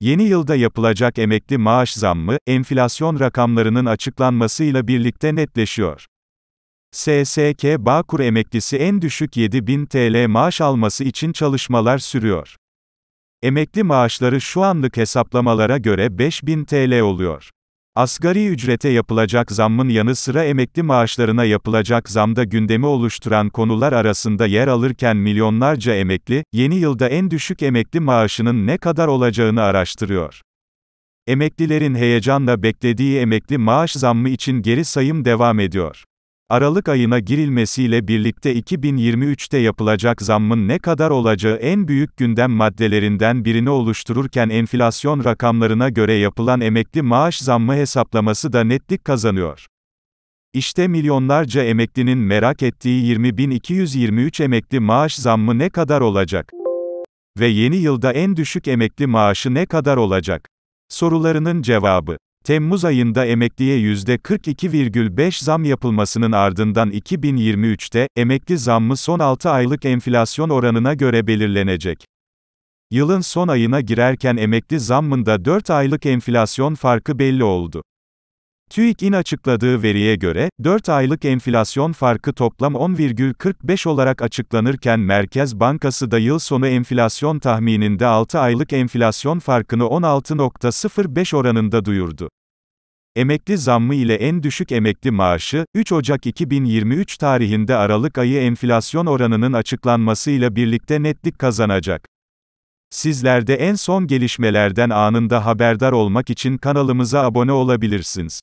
Yeni yılda yapılacak emekli maaş zammı, enflasyon rakamlarının açıklanmasıyla birlikte netleşiyor. SSK Bağkur emeklisi en düşük 7000 TL maaş alması için çalışmalar sürüyor. Emekli maaşları şu anlık hesaplamalara göre 5000 TL oluyor. Asgari ücrete yapılacak zammın yanı sıra emekli maaşlarına yapılacak zamda gündemi oluşturan konular arasında yer alırken milyonlarca emekli, yeni yılda en düşük emekli maaşının ne kadar olacağını araştırıyor. Emeklilerin heyecanla beklediği emekli maaş zammı için geri sayım devam ediyor. Aralık ayına girilmesiyle birlikte 2023'te yapılacak zammın ne kadar olacağı en büyük gündem maddelerinden birini oluştururken enflasyon rakamlarına göre yapılan emekli maaş zammı hesaplaması da netlik kazanıyor. İşte milyonlarca emeklinin merak ettiği 20.223 emekli maaş zammı ne kadar olacak? Ve yeni yılda en düşük emekli maaşı ne kadar olacak? Sorularının cevabı Temmuz ayında emekliye %42,5 zam yapılmasının ardından 2023'te, emekli zammı son 6 aylık enflasyon oranına göre belirlenecek. Yılın son ayına girerken emekli zammında 4 aylık enflasyon farkı belli oldu. TÜİK'in açıkladığı veriye göre, 4 aylık enflasyon farkı toplam 10,45 olarak açıklanırken Merkez Bankası da yıl sonu enflasyon tahmininde 6 aylık enflasyon farkını 16.05 oranında duyurdu. Emekli zammı ile en düşük emekli maaşı, 3 Ocak 2023 tarihinde Aralık ayı enflasyon oranının açıklanmasıyla birlikte netlik kazanacak. Sizlerde en son gelişmelerden anında haberdar olmak için kanalımıza abone olabilirsiniz.